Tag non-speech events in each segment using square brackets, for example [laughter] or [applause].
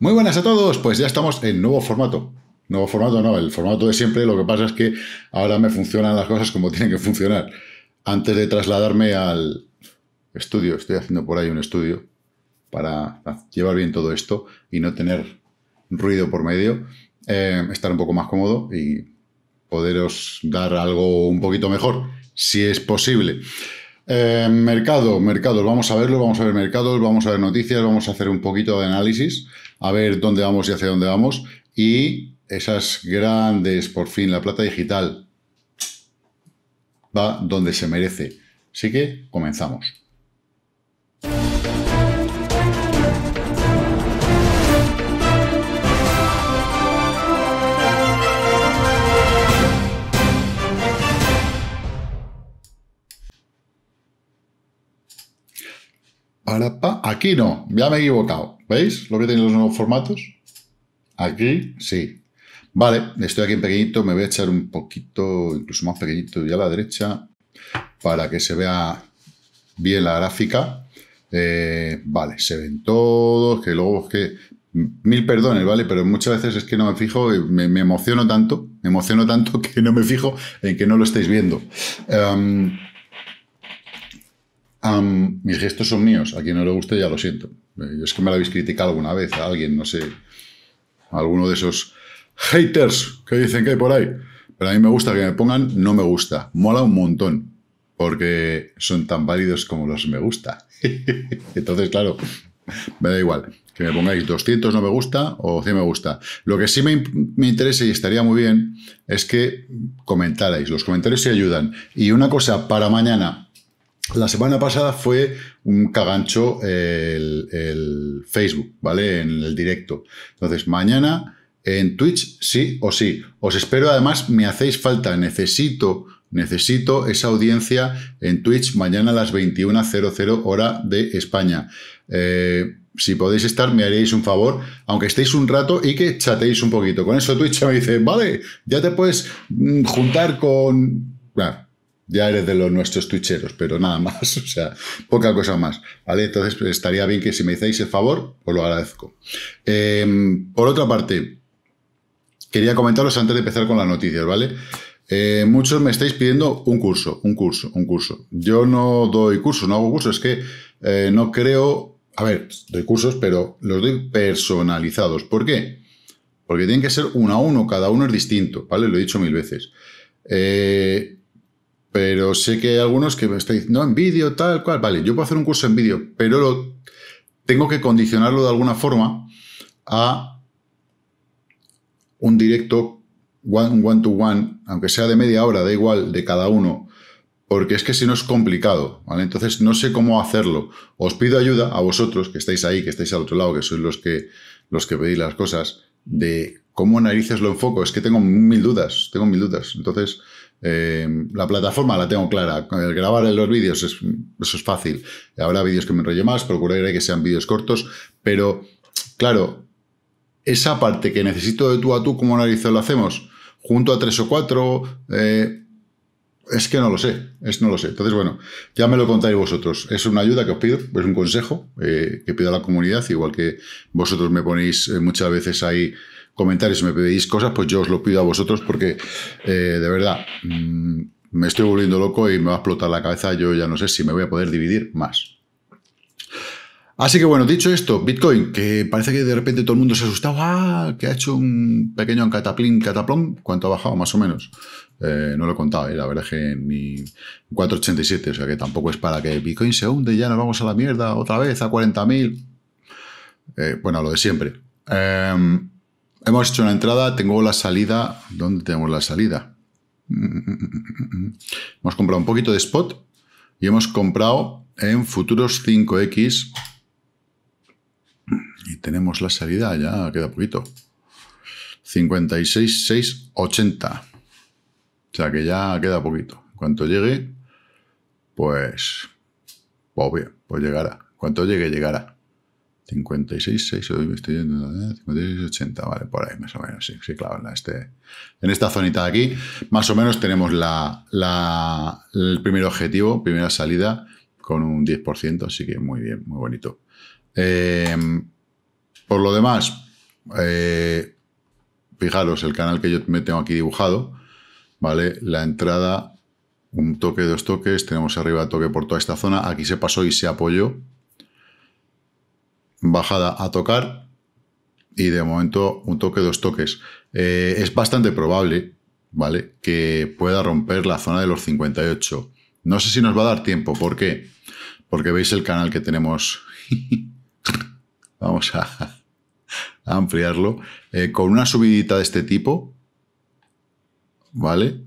Muy buenas a todos, pues ya estamos en nuevo formato. Nuevo formato no, el formato de siempre, lo que pasa es que ahora me funcionan las cosas como [laughs] tienen que funcionar. Antes de trasladarme al estudio, estoy haciendo por ahí un estudio para llevar bien todo esto y no tener ruido por medio, eh, estar un poco más cómodo y poderos dar algo un poquito mejor si es posible. Eh, mercado, mercado, mercados, vamos a verlo, vamos a ver mercados, vamos a ver noticias, vamos a hacer un poquito de análisis, a ver dónde vamos y hacia dónde vamos. Y esas grandes, por fin, la plata digital va donde se merece. Así que comenzamos. Aquí no, ya me he equivocado. ¿Veis lo que tienen los nuevos formatos? Aquí sí. Vale, estoy aquí en pequeñito, me voy a echar un poquito, incluso más pequeñito, ya a la derecha, para que se vea bien la gráfica. Eh, vale, se ven todos, que luego es que... Mm, mil perdones, ¿vale? Pero muchas veces es que no me fijo, eh, me, me emociono tanto, me emociono tanto [laughs] que no me fijo en que no lo estáis viendo. Em, mis gestos son míos. A quien no le guste ya lo siento. Eh, es que me lo habéis criticado alguna vez a alguien, no sé. A alguno de esos haters que dicen que hay por ahí. Pero a mí me gusta que me pongan no me gusta. Mola un montón. Porque son tan válidos como los me gusta. [laughs] Entonces, claro, me da igual. Que me pongáis 200 no me gusta o 100 me gusta. Lo que sí me, me interesa y estaría muy bien es que comentarais. Los comentarios se ayudan. Y una cosa para mañana, la semana pasada fue un cagancho el, Facebook, ¿vale? En el directo. Entonces, mañana en Twitch, sí o sí. Os espero, además, me hacéis falta, necesito, necesito esa audiencia en Twitch mañana a las 21.00 hora de España. Eh, si podéis estar, me haréis un favor, aunque estéis un rato y que chateéis un poquito. Con eso Twitch [laughs] me dice, vale, ya te puedes mm, juntar con... Ya eres de los nuestros tuicheros, pero nada más, [laughs] o sea, poca cosa más, ¿vale? Entonces pues, estaría bien que si me hicéis el favor, os lo agradezco. Em, por otra parte, quería comentaros antes de empezar con las noticias, ¿vale? Eh, muchos me estáis pidiendo un curso, un curso, un curso. Yo no doy cursos, no hago cursos, es que eh, no creo, a ver, doy cursos, pero los doy personalizados. ¿Por qué? Porque tienen que ser uno a uno, cada uno es distinto, ¿vale? Lo he dicho mil veces. Eh, pero sé que hay algunos que me están diciendo, no, en vídeo, tal cual. Vale, yo puedo hacer un curso en vídeo, pero lo, tengo que condicionarlo de alguna forma a un directo one-to-one, aunque sea de media hora, da igual, de cada uno, porque es que si no es complicado, ¿vale? Entonces no sé cómo hacerlo. Os pido ayuda a vosotros que estáis ahí, que estáis al otro lado, que sois los que, los que pedís las cosas, de cómo narices lo enfoco. Es que tengo mil dudas, tengo mil dudas. Entonces, eh, la plataforma la tengo clara. El eh, grabar los vídeos, es, eso es fácil. Habrá vídeos que me enrolle más, procuraré que sean vídeos cortos, pero claro, esa parte que necesito de tú a tú, ¿cómo analizo lo hacemos? ¿Junto a tres o cuatro? Eh, es que no lo sé, es no lo sé. Entonces, bueno, ya me lo contáis vosotros. Es una ayuda que os pido, es un consejo que pido a la comunidad, igual que vosotros me ponéis muchas veces ahí comentarios, me pedís cosas, pues yo os lo pido a vosotros porque eh, de verdad mm, me estoy volviendo loco y me va a explotar la cabeza. Yo ya no sé si me voy a poder dividir más. Así que bueno, dicho esto, Bitcoin, que parece que de repente todo el mundo se asustaba, ah, que ha hecho un pequeño cataplín, cataplón, ¿cuánto ha bajado más o menos? Eh, no lo he contado, y eh, la verdad es que ni 4,87, o sea que tampoco es para que Bitcoin se hunde, ya nos vamos a la mierda otra vez a 40.000. bueno, lo de siempre. Em, Hemos hecho una entrada, tengo la salida. ¿Dónde tenemos la salida? Hemos comprado un poquito de spot y hemos comprado en futuros 5X. Y tenemos la salida, ya queda poquito. 56,680. O sea que ya queda poquito. En cuanto llegue, pues... Pues pues llegará. Cuanto llegue, llegará. 56, 6, estoy yendo, 56, ¿eh? 80, vale, por ahí más o menos, sí, sí claro, en, este, en esta zonita de aquí, más o menos tenemos la, el primer objetivo, primera salida, con un 10%, así que muy bien, muy bonito. Eh, por lo demás, eh, fijaros, el canal que yo me tengo aquí dibujado, ¿vale? La entrada, un toque, dos toques, tenemos arriba toque por toda esta zona, aquí se pasó y se apoyó, bajada a tocar y de momento un toque, dos toques. Eh, es bastante probable, ¿vale? Que pueda romper la zona de los 58. No sé si nos va a dar tiempo. ¿Por qué? Porque veis el canal que tenemos. [laughs] Vamos a, enfriarlo. ampliarlo. Eh, con una subidita de este tipo, ¿vale?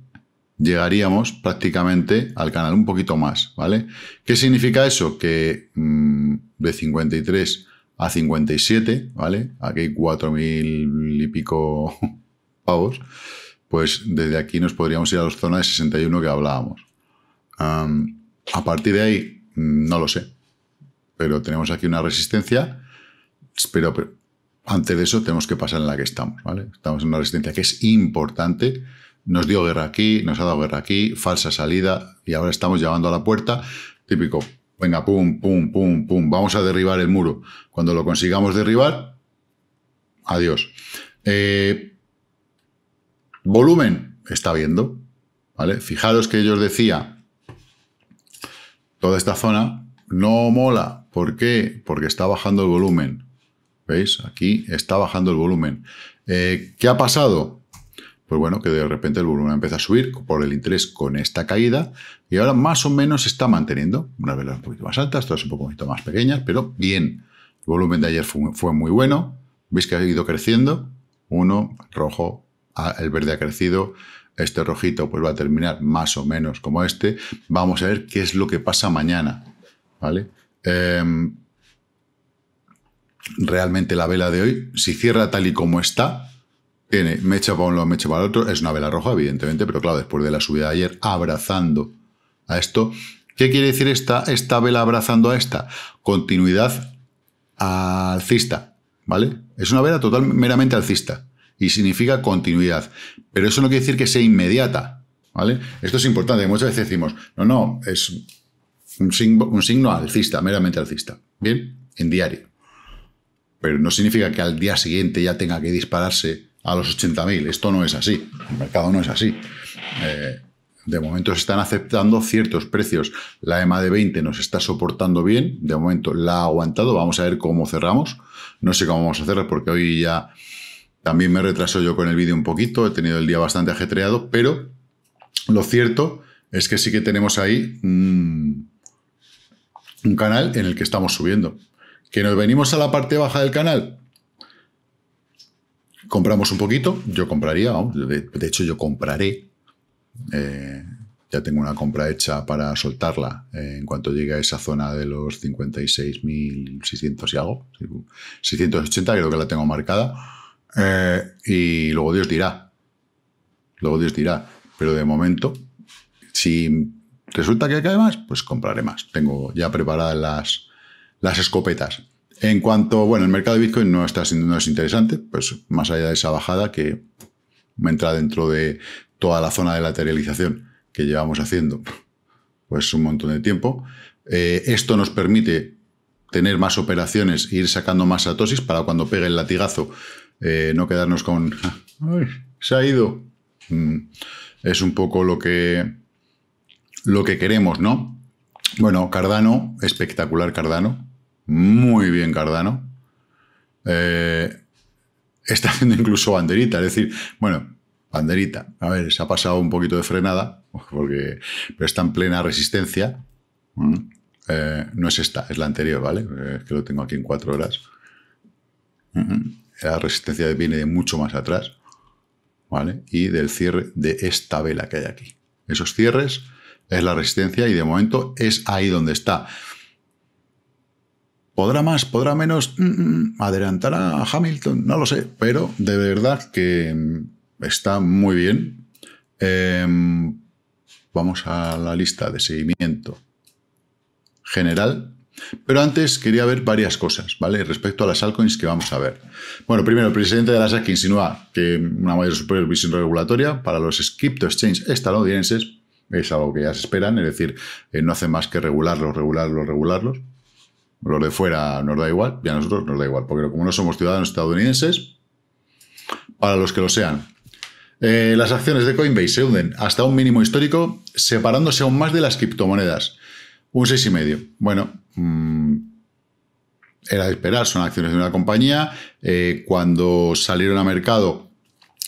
Llegaríamos prácticamente al canal un poquito más, ¿vale? ¿Qué significa eso? Que mm, de 53 a 57, ¿vale? Aquí hay 4.000 y pico [laughs] pavos. Pues desde aquí nos podríamos ir a la zona de 61 que hablábamos. a partir de ahí, no lo sé. Pero tenemos aquí una resistencia. Pero, antes de eso tenemos que pasar en la que estamos, ¿vale? Estamos en una resistencia que es importante. Nos dio guerra aquí, nos ha dado guerra aquí, falsa salida y ahora estamos llevando a la puerta. Típico, Venga, pum, pum, pum, pum. Vamos a derribar el muro. Cuando lo consigamos derribar, adiós. Eh, volumen, está viendo. ¿Vale? Fijaros que yo os decía, toda esta zona no mola. ¿Por qué? Porque está bajando el volumen. ¿Veis? Aquí está bajando el volumen. Eh, ¿Qué ha pasado? pues bueno, que de repente el volumen empieza a subir por el interés con esta caída y ahora más o menos se está manteniendo. Unas velas un poquito más altas, otras un poquito más pequeñas, pero bien. El volumen de ayer fue, muy bueno. Veis que ha ido creciendo. Uno, rojo, el verde ha crecido, este rojito pues va a terminar más o menos como este. Vamos a ver qué es lo que pasa mañana, ¿vale? Em, realmente la vela de hoy, si cierra tal y como está, tiene mecha para un lado, mecha para el otro. Es una vela roja, evidentemente, pero claro, después de la subida de ayer, abrazando a esto. ¿Qué quiere decir esta, esta vela abrazando a esta? Continuidad alcista, ¿vale? Es una vela total, meramente alcista y significa continuidad. Pero eso no quiere decir que sea inmediata, ¿vale? Esto es importante, muchas veces decimos, no, no, es un un signo alcista, meramente alcista, ¿bien? En diario. Pero no significa que al día siguiente ya tenga que dispararse a los 80.000. Esto no es así, el mercado no es así. Eh, de momento se están aceptando ciertos precios. La EMA de 20 nos está soportando bien, de momento la ha aguantado, vamos a ver cómo cerramos. No sé cómo vamos a cerrar porque hoy ya también me retraso yo con el vídeo un poquito, he tenido el día bastante ajetreado, pero lo cierto es que sí que tenemos ahí mm, un canal en el que estamos subiendo. ¿Que nos venimos a la parte baja del canal? Compramos un poquito, yo compraría, de, hecho yo compraré, eh, ya tengo una compra hecha para soltarla eh, en cuanto llegue a esa zona de los 56.600 y algo, 680 creo que la tengo marcada, eh, y luego Dios dirá, luego Dios dirá, pero de momento, si resulta que cae más, pues compraré más. Tengo ya preparadas las escopetas. En cuanto, bueno, el mercado de Bitcoin no está siendo no es interesante, pues más allá de esa bajada que me entra dentro de toda la zona de lateralización que llevamos haciendo pues un montón de tiempo. Eh, esto nos permite tener más operaciones e ir sacando más satosis para cuando pegue el latigazo eh, no quedarnos con ¡Ay, ah, se ha ido. Mm, es un poco lo que lo que queremos, ¿no? Bueno, Cardano, espectacular Cardano muy bien Cardano. Eh, está haciendo incluso banderita, es decir, bueno, banderita, a ver, se ha pasado un poquito de frenada, [laughs] porque, pero está en plena resistencia. Mm. Eh, no es esta, es la anterior, ¿vale? que lo tengo aquí en cuatro horas. La resistencia viene de mucho más atrás, ¿vale? Y del cierre de esta vela que hay aquí. Esos cierres es la resistencia y de momento es ahí donde está podrá más, podrá menos, mm, mm. adelantará a Hamilton, no lo sé, pero de verdad que mm, está muy bien. Em, vamos a la lista de seguimiento general. Pero antes quería ver varias cosas, ¿vale? Respecto a las altcoins que vamos a ver. Bueno, primero, el presidente de la SEC insinúa que una mayor supervisión regulatoria para los crypto exchanges estadounidenses es algo que ya se esperan, es decir, eh, no hacen más que regularlos, regularlos, regularlos. Los de fuera nos da igual y a nosotros nos da igual, porque como no somos ciudadanos estadounidenses, para los que lo sean. Eh, las acciones de Coinbase se hunden hasta un mínimo histórico, separándose aún más de las criptomonedas. Un 6,5. Bueno, mm, era de esperar, son acciones de una compañía. Eh, cuando salieron a mercado,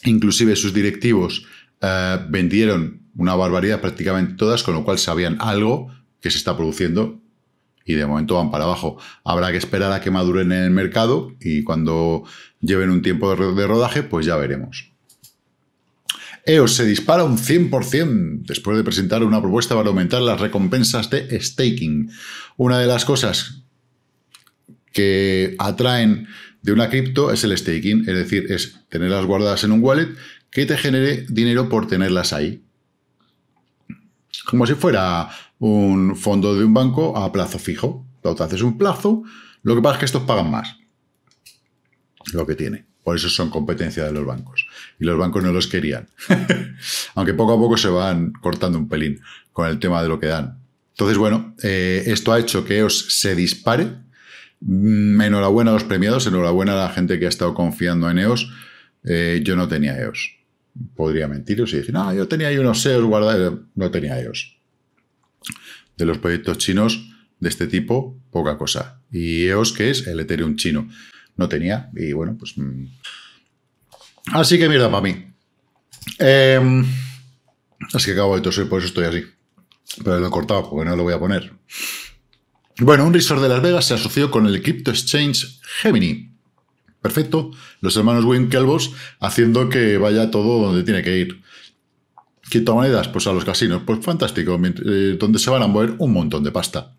inclusive sus directivos eh, vendieron una barbaridad prácticamente todas, con lo cual sabían algo que se está produciendo y de momento van para abajo. Habrá que esperar a que maduren en el mercado y cuando lleven un tiempo de rodaje, pues ya veremos. EOS se dispara un 100% después de presentar una propuesta para aumentar las recompensas de staking. Una de las cosas que atraen de una cripto es el staking, es decir, es tenerlas guardadas en un wallet que te genere dinero por tenerlas ahí. Como si fuera un fondo de un banco a plazo fijo. Tú haces un plazo, lo que pasa es que estos pagan más. Lo que tiene. Por eso son competencia de los bancos. Y los bancos no los querían. [laughs] Aunque poco a poco se van cortando un pelín con el tema de lo que dan. Entonces, bueno, eh, esto ha hecho que EOS se dispare. Mm, enhorabuena a los premiados, enhorabuena a la gente que ha estado confiando en EOS. Eh, yo no tenía EOS. Podría mentiros y decir, no, yo tenía ahí unos EOS guardados. No tenía EOS de los proyectos chinos de este tipo, poca cosa. Y EOS, que es el Ethereum chino, no tenía. Y bueno, pues. Mm. Así que mierda para mí. Em, así que acabo de toser, por eso estoy así. Pero lo he cortado porque no lo voy a poner. Bueno, un resort de Las Vegas se asoció con el Crypto Exchange Gemini. Perfecto. Los hermanos Winklevoss haciendo que vaya todo donde tiene que ir. Criptomonedas, pues a los casinos, pues fantástico, eh, donde se van a mover un montón de pasta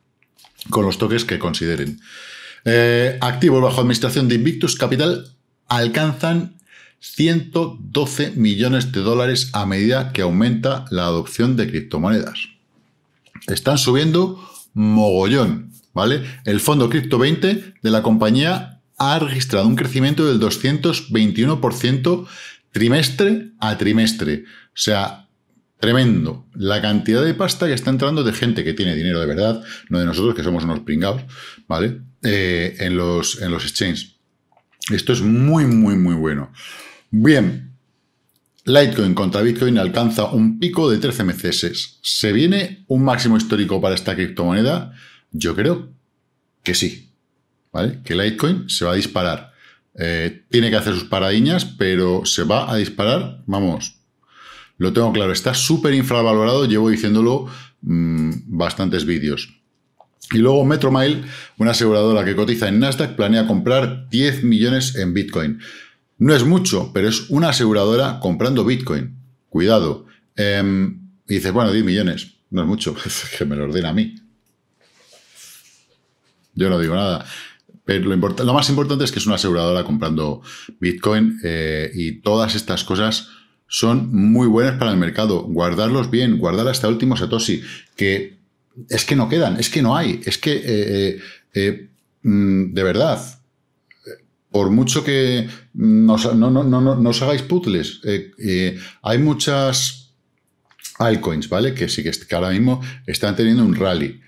con los toques que consideren. Eh, activos bajo administración de Invictus Capital alcanzan 112 millones de dólares a medida que aumenta la adopción de criptomonedas. Están subiendo mogollón, ¿vale? El fondo Crypto 20 de la compañía ha registrado un crecimiento del 221% trimestre a trimestre. O sea, Tremendo. La cantidad de pasta que está entrando de gente que tiene dinero de verdad, no de nosotros que somos unos pringados, ¿vale? Eh, en, los, en los exchanges. Esto es muy, muy, muy bueno. Bien. Litecoin contra Bitcoin alcanza un pico de 13 MCS. ¿Se viene un máximo histórico para esta criptomoneda? Yo creo que sí. ¿Vale? Que Litecoin se va a disparar. Eh, tiene que hacer sus paradiñas, pero se va a disparar, vamos, lo tengo claro, está súper infravalorado, llevo diciéndolo mm, bastantes vídeos. Y luego Metromile, una aseguradora que cotiza en Nasdaq, planea comprar 10 millones en Bitcoin. No es mucho, pero es una aseguradora comprando Bitcoin. Cuidado. Em, y dices, bueno, 10 millones, no es mucho, [laughs] pues que me lo ordena a mí. Yo no digo nada. Pero lo, más importante es que es una aseguradora comprando Bitcoin eh, y todas estas cosas son muy buenas para el mercado. Guardarlos bien, guardar hasta el último Satoshi, que es que no quedan, es que no hay, es que eh, eh, eh, mm, de verdad, por mucho que no, os hagáis puzzles, hay muchas altcoins, ¿vale? Que sí que, ahora mismo están teniendo un rally,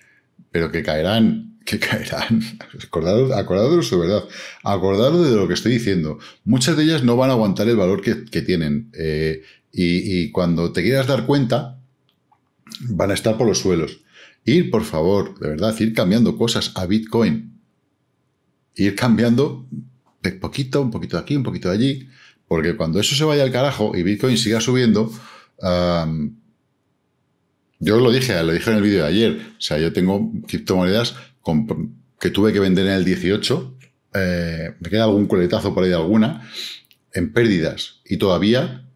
pero que caerán que caerán. Acordaros, acordaros de verdad. Acordaros de lo que estoy diciendo. Muchas de ellas no van a aguantar el valor que, tienen. Eh, y, cuando te quieras dar cuenta, van a estar por los suelos. Ir, por favor, de verdad, ir cambiando cosas a Bitcoin. Ir cambiando de poquito, un poquito aquí, un poquito de allí. Porque cuando eso se vaya al carajo y Bitcoin siga subiendo, yo lo dije, lo dije en el vídeo de ayer. O sea, yo tengo criptomonedas que tuve que vender en el 18, eh, me queda algún coletazo por ahí de alguna, en pérdidas. Y todavía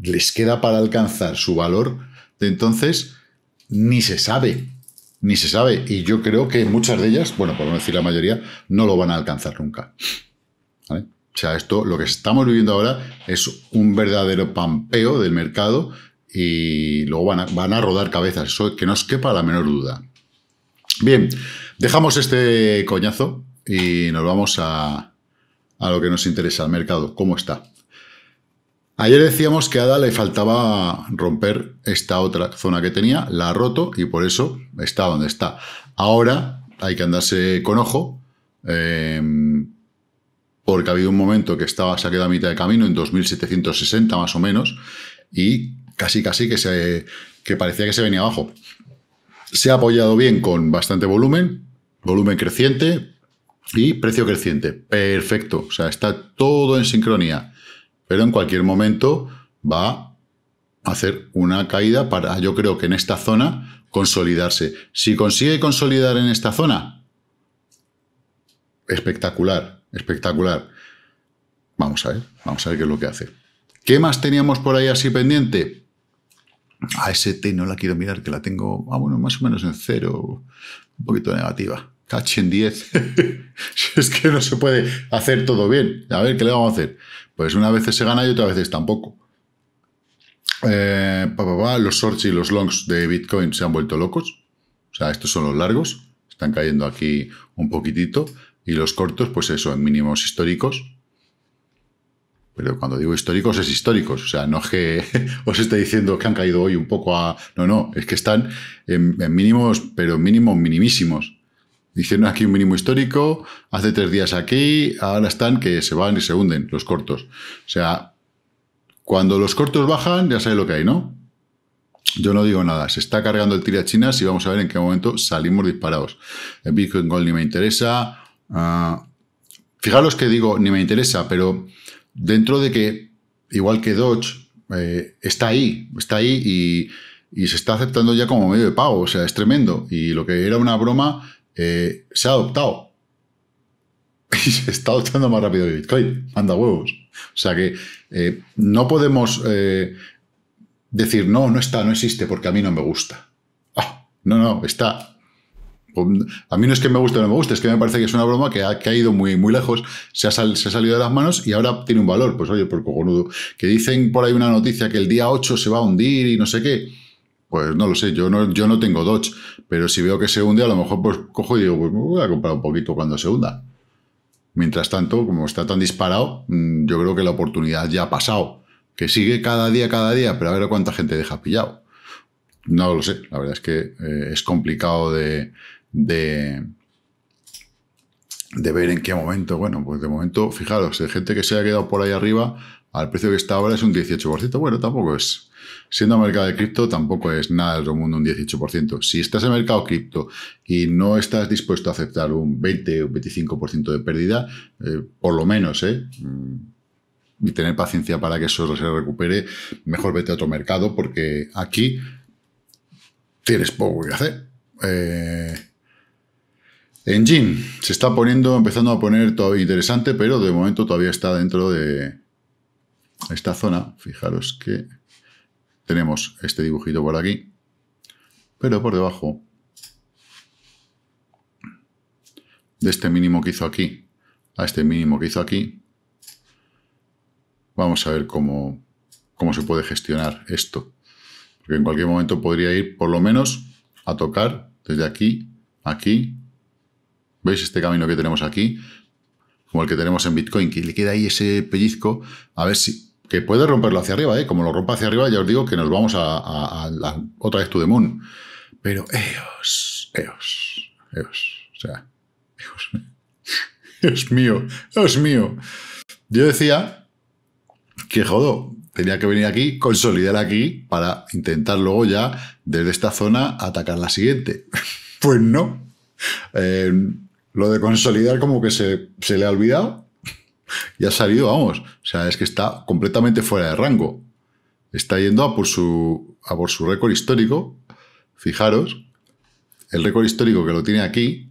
les queda para alcanzar su valor de entonces, ni se sabe. Ni se sabe. Y yo creo que muchas de ellas, bueno, por no decir la mayoría, no lo van a alcanzar nunca. O sea, esto, lo que estamos viviendo ahora es un verdadero pampeo del mercado y luego van a, van a rodar cabezas. Eso que no os quepa la menor duda. Bien, Dejamos este coñazo y nos vamos a, lo que nos interesa, al mercado, cómo está. Ayer decíamos que a ADA le faltaba romper esta otra zona que tenía, la ha roto y por eso está donde está. Ahora hay que andarse con ojo, em, porque ha habido un momento que estaba, se ha quedado a mitad de camino, en 2760 más o menos, y casi casi que, se, que parecía que se venía abajo. Se ha apoyado bien con bastante volumen, volumen creciente y precio creciente. Perfecto. O sea, está todo en sincronía. Pero en cualquier momento va a hacer una caída para, yo creo que en esta zona, consolidarse. Si consigue consolidar en esta zona, espectacular, espectacular. Vamos a ver, vamos a ver qué es lo que hace. ¿Qué más teníamos por ahí así pendiente? AST no la quiero mirar, que la tengo, ah, bueno, más o menos en cero, un poquito negativa. Cache en 10. [laughs] es que no se puede hacer todo bien. A ver, ¿qué le vamos a hacer? Pues una vez se gana y otra veces tampoco. Eh, los shorts y los longs de Bitcoin se han vuelto locos. O sea, estos son los largos. Están cayendo aquí un poquitito. Y los cortos, pues eso, en mínimos históricos. Pero cuando digo históricos, es históricos. O sea, no es que [laughs] os esté diciendo que han caído hoy un poco a. No, no, es que están en, mínimos, pero mínimos minimísimos. diciendo aquí un mínimo histórico, hace tres días aquí, ahora están que se van y se hunden los cortos. O sea, cuando los cortos bajan, ya sabéis lo que hay, ¿no? Yo no digo nada, se está cargando el tira y vamos a ver en qué momento salimos disparados. El Bitcoin Gold ni me interesa. Ah, fijaros que digo, ni me interesa, pero dentro de que, igual que Dodge, eh, está ahí, está ahí y, se está aceptando ya como medio de pago, o sea, es tremendo. Y lo que era una broma eh, se ha adoptado. [laughs] Y se está adoptando más rápido que Bitcoin, anda huevos. O sea que eh, no podemos decir, no, no está, no existe, porque a mí no me gusta. Ah, no, no, está, pues, a mí no es que me guste o no me guste, es que me parece que es una broma que ha, ido muy, muy lejos, se ha, salido de las manos y ahora tiene un valor. Pues oye, por cojonudo. Que dicen por ahí una noticia que el día 8 se va a hundir y no sé qué. Pues no lo sé, yo no, yo no tengo Dodge, pero si veo que se hunde, a lo mejor pues cojo y digo, pues voy a comprar un poquito cuando se hunda. Mientras tanto, como está tan disparado, mm, yo creo que la oportunidad ya ha pasado. Que sigue cada día, cada día, pero a ver cuánta gente deja pillado. No lo sé, la verdad es que eh, es complicado de, de, ver en qué momento. Bueno, pues de momento, fijaros, gente que se ha quedado por ahí arriba, al precio que está ahora es un 18%. Bueno, tampoco es. Siendo mercado de cripto, tampoco es nada del mundo un 18%. Si estás en mercado cripto y no estás dispuesto a aceptar un 20 o 25% de pérdida, eh, por lo menos, eh, mm, Y tener paciencia para que eso se recupere, mejor vete a otro mercado, porque aquí tienes poco que hacer. Eh, Engine se está poniendo, empezando a poner todo interesante, pero de momento todavía está dentro de esta zona. Fijaros que tenemos este dibujito por aquí, pero por debajo de este mínimo que hizo aquí a este mínimo que hizo aquí, vamos a ver cómo, cómo se puede gestionar esto. Porque en cualquier momento podría ir por lo menos a tocar desde aquí, aquí ¿Veis este camino que tenemos aquí? Como el que tenemos en Bitcoin, que le queda ahí ese pellizco, a ver si... Que puede romperlo hacia arriba, ¿eh? Como lo rompa hacia arriba, ya os digo que nos vamos a, a, otra vez to the moon. Pero ellos, EOS, EOS, o sea, EOS, [laughs] EOS mío, EOS mío. Yo decía que, jodo, tenía que venir aquí, consolidar aquí para intentar luego ya desde esta zona atacar la siguiente. [laughs] pues no. Eh, lo de consolidar como que se, le ha olvidado y ha salido, vamos. O sea, es que está completamente fuera de rango. Está yendo a por su, por su récord histórico. Fijaros, el récord histórico que lo tiene aquí,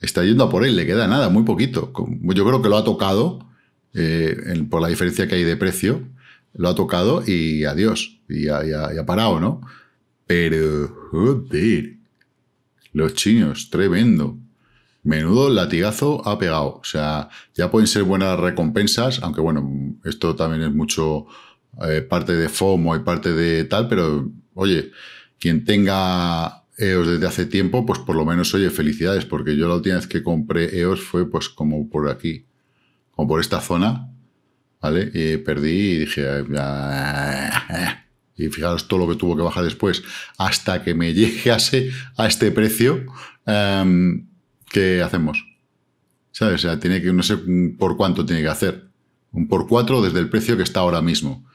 está yendo a por él, le queda nada, muy poquito. Yo creo que lo ha tocado, eh, por la diferencia que hay de precio, lo ha tocado y adiós, y ha, parado, ¿no? Pero, joder, los chinos, tremendo menudo latigazo ha pegado. O sea, ya pueden ser buenas recompensas, aunque bueno, esto también es mucho eh, parte de FOMO y parte de tal, pero oye, quien tenga EOS desde hace tiempo, pues por lo menos, oye, felicidades, porque yo la última vez que compré EOS fue pues como por aquí, como por esta zona, ¿vale? Y perdí y dije, eh". y fijaros todo lo que tuvo que bajar después, hasta que me [laughs] llegase a este precio. Em, ¿qué hacemos? ¿Sabes? O sea, tiene que, no sé por cuánto tiene que hacer. Un por cuatro desde el precio que está ahora mismo.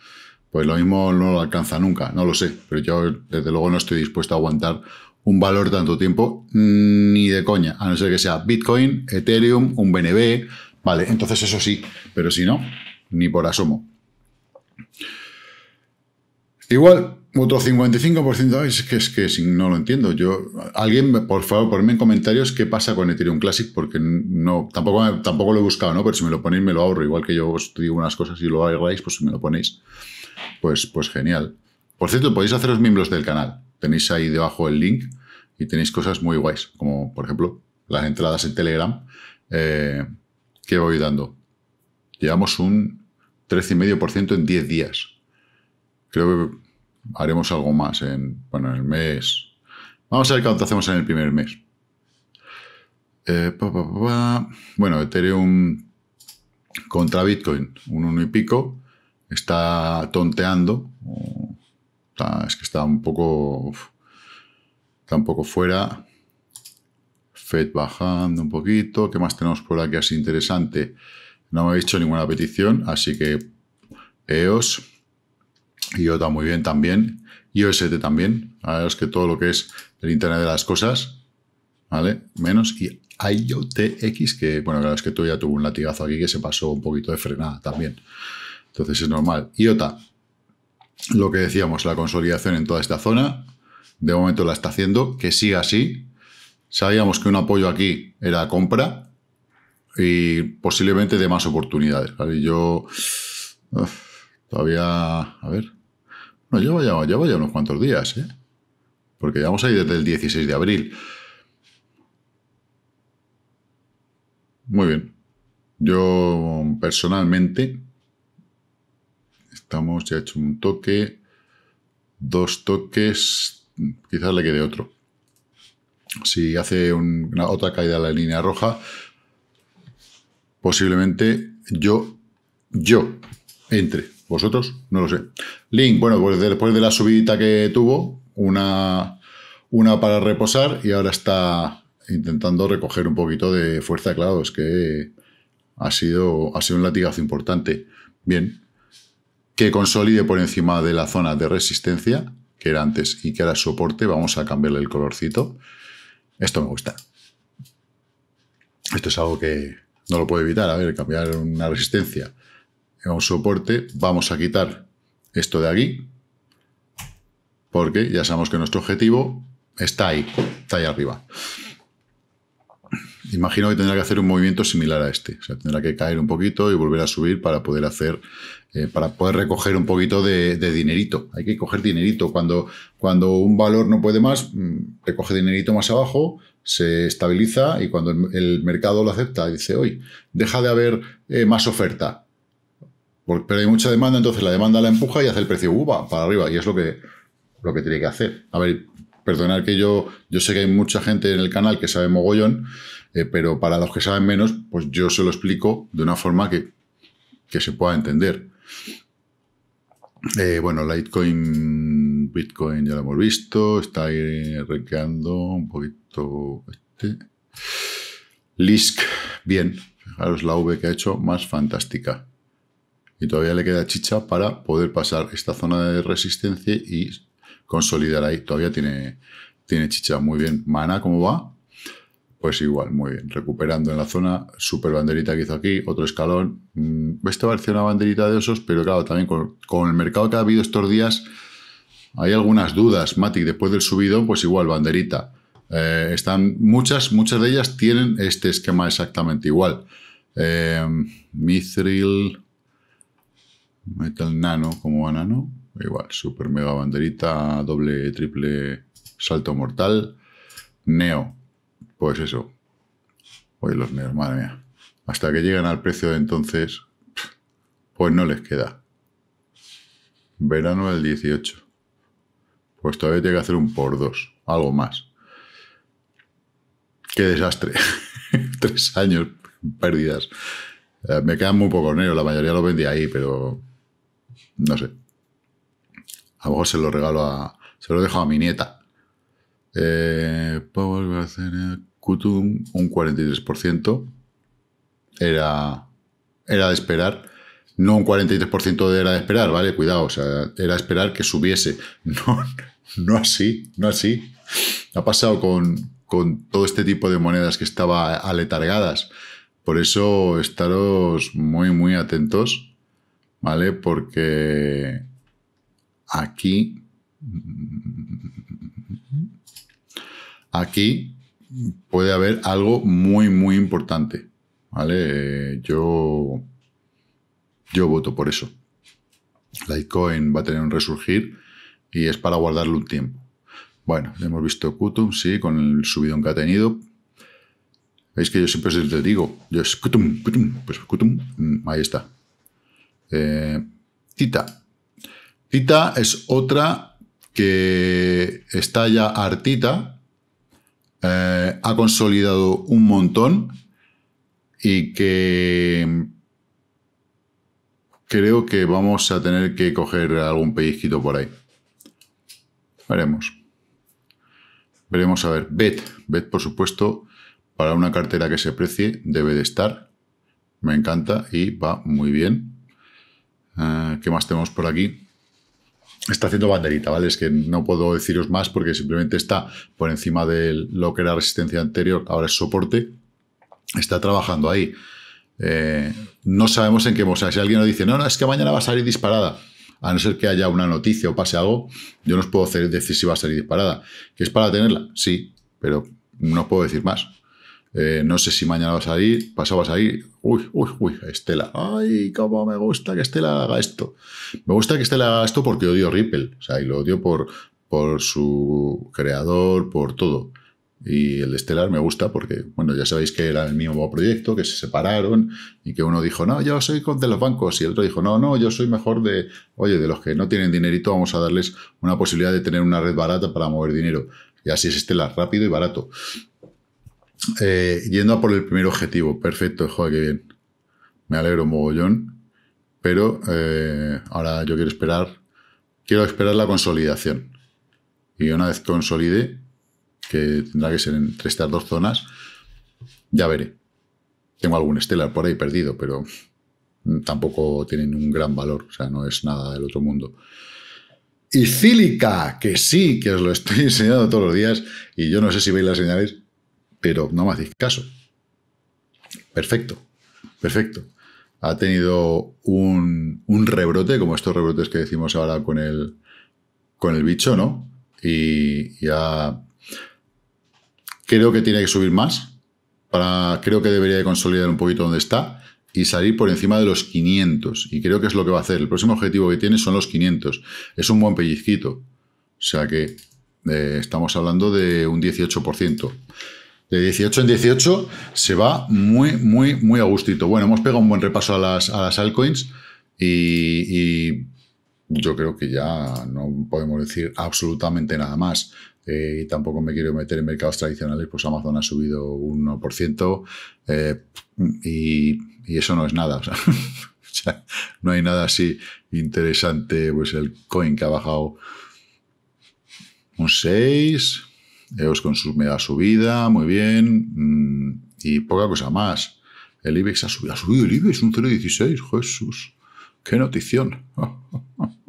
Pues lo mismo no lo alcanza nunca, no lo sé. Pero yo, desde luego, no estoy dispuesto a aguantar un valor tanto tiempo ni de coña. A no ser que sea Bitcoin, Ethereum, un BNB. Vale, entonces eso sí. Pero si no, ni por asomo. Igual, otro 55% es que, es que no lo entiendo. Yo, alguien, por favor, ponme en comentarios qué pasa con Ethereum Classic, porque no, tampoco, tampoco lo he buscado, ¿no? Pero si me lo ponéis, me lo ahorro. Igual que yo os digo unas cosas y lo agarráis, pues si me lo ponéis. Pues, pues genial. Por cierto, podéis haceros miembros del canal. Tenéis ahí debajo el link y tenéis cosas muy guays, como por ejemplo las entradas en Telegram eh, que voy dando. Llevamos un 13,5% en 10 días. Creo que haremos algo más en, el mes. Vamos a ver cuánto hacemos en el primer mes. Eh, bueno, Ethereum contra Bitcoin, un uno y pico, está tonteando. es que está un poco, tampoco fuera. Fed bajando un poquito. ¿Qué más tenemos por aquí así interesante? No me he dicho ninguna petición, así que EOS IOTA muy bien también, IOST también, ahora es que todo lo que es el Internet de las Cosas, ¿vale? Menos, y IOTX, que bueno, claro, es que tú ya tuvo un latigazo aquí que se pasó un poquito de frenada también. Entonces es normal. IOTA, lo que decíamos, la consolidación en toda esta zona, de momento la está haciendo, que siga así. Sabíamos que un apoyo aquí era compra y posiblemente de más oportunidades. ¿vale? Yo todavía, a ver, no, ya, lleva unos cuantos días, ¿eh? Porque a ir desde el 16 de abril. Muy bien. Yo personalmente estamos, ya he hecho un toque, dos toques, quizás le quede otro. Si hace una otra caída a la línea roja, posiblemente yo, yo entre. ¿Vosotros? No lo sé. Link, bueno, pues después de la subidita que tuvo, una, para reposar y ahora está intentando recoger un poquito de fuerza. Claro, es que ha sido, ha sido un latigazo importante. Bien, que consolide por encima de la zona de resistencia, que era antes y que era soporte. Vamos a cambiarle el colorcito. Esto me gusta. Esto es algo que no lo puedo evitar. A ver, cambiar una resistencia en un soporte, vamos a quitar esto de aquí, porque ya sabemos que nuestro objetivo está ahí, está ahí arriba. Imagino que tendrá que hacer un movimiento similar a este, o sea, tendrá que caer un poquito y volver a subir para poder hacer, eh, para poder recoger un poquito de, dinerito. Hay que coger dinerito. Cuando, cuando un valor no puede más, recoge mm, dinerito más abajo, se estabiliza y cuando el, mercado lo acepta, dice, hoy, deja de haber eh, más oferta, pero hay mucha demanda, entonces la demanda la empuja y hace el precio uva para arriba. Y es lo que, lo que tiene que hacer. A ver, perdonad que yo, yo sé que hay mucha gente en el canal que sabe mogollón, eh, pero para los que saben menos, pues yo se lo explico de una forma que, se pueda entender. Eh, bueno, Litecoin, Bitcoin ya lo hemos visto, está ahí requeando un poquito este. Lisk, bien, fijaros la V que ha hecho, más fantástica y todavía le queda chicha para poder pasar esta zona de resistencia y consolidar ahí. Todavía tiene, tiene chicha muy bien. Mana, ¿cómo va? Pues igual, muy bien. Recuperando en la zona, super banderita que hizo aquí, otro escalón. Mm, este parece una banderita de osos, pero claro, también con, el mercado que ha habido estos días, hay algunas dudas. Matic, después del subido, pues igual, banderita. Eh, están muchas, muchas de ellas tienen este esquema exactamente igual. Eh, Mithril, Metal Nano como banano. Igual, super mega banderita, doble, triple, salto mortal. Neo. Pues eso. Oye, los neos, madre mía. Hasta que llegan al precio de entonces, pues no les queda. Verano del 18. Pues todavía tiene que hacer un por dos, algo más. Qué desastre. [laughs] Tres años pérdidas. Eh, me quedan muy pocos neos, la mayoría los vendí ahí, pero no sé. A lo mejor se lo regalo a. Se lo dejo a mi nieta. Eh, Power Kutum, un 43%. Era, era de esperar. No un 43% era de esperar, ¿vale? Cuidado, o sea, era esperar que subiese. [laughs] No, no así, no así. Ha pasado con, con todo este tipo de monedas que estaba aletargadas. Por eso estaros muy, muy atentos ¿vale? Porque aquí, aquí puede haber algo muy, muy importante, ¿vale? Eh, yo, yo voto por eso. Litecoin va a tener un resurgir y es para guardarlo un tiempo. Bueno, hemos visto Kutum, sí, con el subidón que ha tenido. Veis que yo siempre os digo, yo es pues Kutum, mm, ahí está, eh, Tita. Tita es otra que está ya hartita, eh, ha consolidado un montón y que creo que vamos a tener que coger algún pellizquito por ahí. Veremos. Veremos a ver. Bet. Bet, por supuesto, para una cartera que se precie, debe de estar. Me encanta y va muy bien. Eh, ¿Qué más tenemos por aquí? Está haciendo banderita, ¿vale? Es que no puedo deciros más porque simplemente está por encima de lo que era resistencia anterior, ahora es soporte. Está trabajando ahí. Eh, no sabemos en qué, o sea, si alguien nos dice, no, no, es que mañana va a salir disparada, a no ser que haya una noticia o pase algo, yo no os puedo decir si va a salir disparada. ¿Que es para tenerla? Sí, pero no puedo decir más. Eh, no sé si mañana vas a ir, pasabas ahí. Uy, uy, uy, Estela. Ay, cómo me gusta que Estela haga esto. Me gusta que Estela haga esto porque odio Ripple. O sea, y lo odio por, por su creador, por todo. Y el Estelar me gusta porque, bueno, ya sabéis que era el mismo proyecto, que se separaron y que uno dijo, no, yo soy de los bancos y el otro dijo, no, no, yo soy mejor de, oye, de los que no tienen dinerito, vamos a darles una posibilidad de tener una red barata para mover dinero. Y así es Estela, rápido y barato. Eh, yendo a por el primer objetivo, perfecto, joder, qué bien. Me alegro mogollón, pero eh, ahora yo quiero esperar, quiero esperar la consolidación. Y una vez consolide, que tendrá que ser entre estas dos zonas, ya veré. Tengo algún estelar por ahí perdido, pero tampoco tienen un gran valor, o sea, no es nada del otro mundo. Y Cílica, que sí, que os lo estoy [laughs] enseñando todos los días, y yo no sé si veis las señales, pero no más hacéis caso. Perfecto, perfecto. Ha tenido un, rebrote, como estos rebrotes que decimos ahora con el, con el bicho, ¿no? Y ya creo que tiene que subir más. Para, creo que debería de consolidar un poquito donde está y salir por encima de los 500. Y creo que es lo que va a hacer. El próximo objetivo que tiene son los 500. Es un buen pellizquito. O sea que eh, estamos hablando de un 18% de 18 en 18 se va muy, muy, muy a gustito. Bueno, hemos pegado un buen repaso a las, a altcoins y, yo creo que ya no podemos decir absolutamente nada más. Eh, y tampoco me quiero meter en mercados tradicionales, pues Amazon ha subido un 1% eh, y, eso no es nada. [laughs] no hay nada así interesante, pues el coin que ha bajado un 6, EOS su mega subida, muy bien, mm, y poca cosa más. El IBEX ha subido, ha subido el IBEX un 0,16, Jesús, qué notición. [laughs]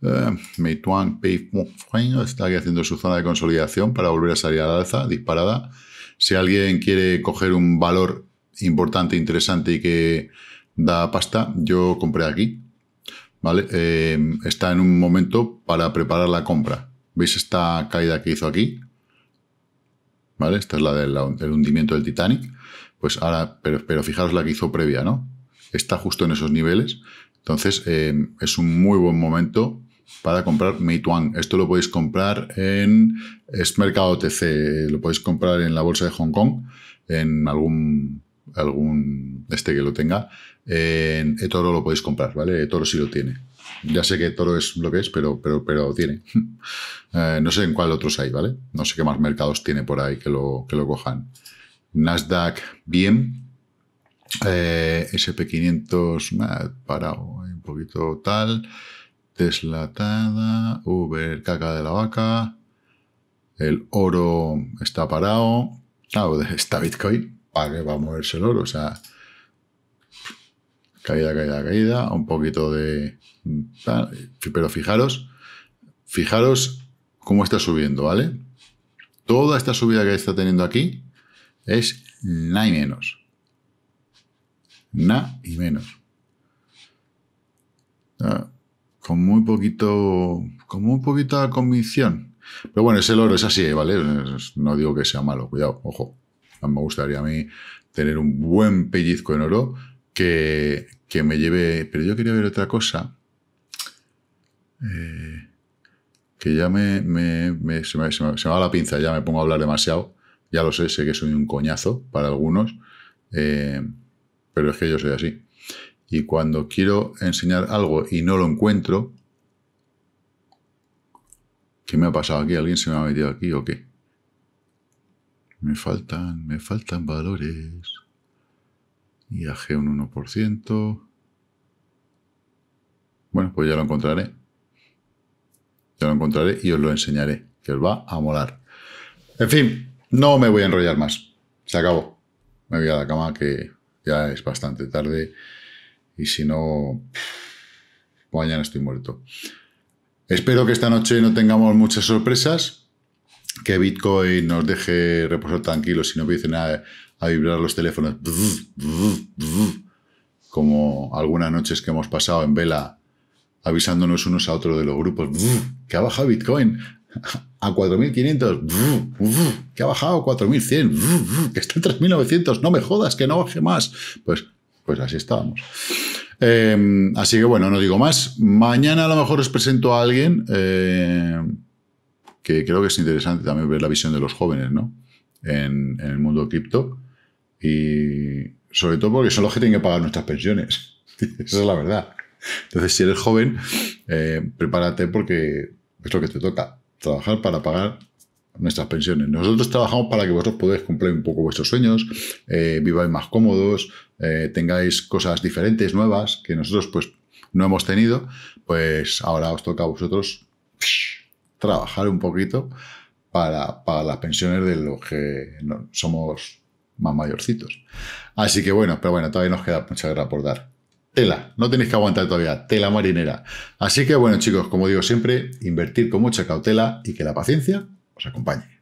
Eh, Meituan está aquí haciendo su zona de consolidación para volver a salir a la alza, disparada. Si alguien quiere coger un valor importante, interesante y que da pasta, yo compré aquí. ¿vale? Eh, está en un momento para preparar la compra. ¿Veis esta caída que hizo aquí? ¿Vale? Esta es la del, hundimiento del Titanic. Pues ahora, pero, fijaros la que hizo previa, ¿no? Está justo en esos niveles. Entonces, eh, es un muy buen momento para comprar Meituan. Esto lo podéis comprar en es Mercado TC, lo podéis comprar en la bolsa de Hong Kong, en algún algún este que lo tenga. En eToro lo podéis comprar, ¿vale? eToro sí lo tiene. Ya sé que Toro es lo que es, pero, pero, pero tiene. [laughs] Eh, no sé en cuál otros hay, ¿vale? No sé qué más mercados tiene por ahí que lo, que lo cojan. Nasdaq, bien. Eh, SP500, parado, un poquito tal. Deslatada. Uber, caca de la vaca. El oro está parado. ah [laughs] está Bitcoin. ¿Para qué va a moverse el oro? O sea, Caída, caída, caída, un poquito de... Pero fijaros, fijaros cómo está subiendo, ¿vale? Toda esta subida que está teniendo aquí es nada y menos. na y menos. Ah, con muy poquito, con muy poquita convicción. Pero bueno, es el oro, es así, ¿vale? No digo que sea malo, cuidado, ojo. Me gustaría a mí tener un buen pellizco en oro, que, me lleve... Pero yo quería ver otra cosa. Eh, que ya me, se me, va la pinza, ya me pongo a hablar demasiado. Ya lo sé, sé que soy un coñazo para algunos, eh, pero es que yo soy así. Y cuando quiero enseñar algo y no lo encuentro, ¿qué me ha pasado aquí? ¿Alguien se me ha metido aquí o qué? Me faltan, me faltan valores. G un 1%. Bueno, pues ya lo encontraré. Ya lo encontraré y os lo enseñaré, que os va a molar. En fin, no me voy a enrollar más. Se acabó. Me voy a la cama que ya es bastante tarde y si no, mañana estoy muerto. Espero que esta noche no tengamos muchas sorpresas, que Bitcoin nos deje reposar tranquilos y no empiecen a, vibrar los teléfonos. Como algunas noches que hemos pasado en vela avisándonos unos a otros de los grupos. Que ha bajado Bitcoin [laughs] a 4.500. Que ha bajado 4.100. Que está en 3.900. No me jodas, que no baje más. Pues, pues así estábamos. Em, así que bueno, no digo más. Mañana a lo mejor os presento a alguien. Eh, que creo que es interesante también ver la visión de los jóvenes ¿no? en, el mundo cripto. Y sobre todo porque son los que tienen que pagar nuestras pensiones. [laughs] Esa es la verdad. Entonces, si eres joven, eh, prepárate porque es lo que te toca, trabajar para pagar nuestras pensiones. Nosotros trabajamos para que vosotros podáis cumplir un poco vuestros sueños, eh, viváis más cómodos, eh, tengáis cosas diferentes, nuevas, que nosotros pues no hemos tenido, pues ahora os toca a vosotros trabajar un poquito para, las pensiones de los que somos más mayorcitos. Así que bueno, pero bueno, todavía nos queda mucha guerra por dar. Tela, no tenéis que aguantar todavía, tela marinera. Así que bueno chicos, como digo siempre, invertir con mucha cautela y que la paciencia os acompañe.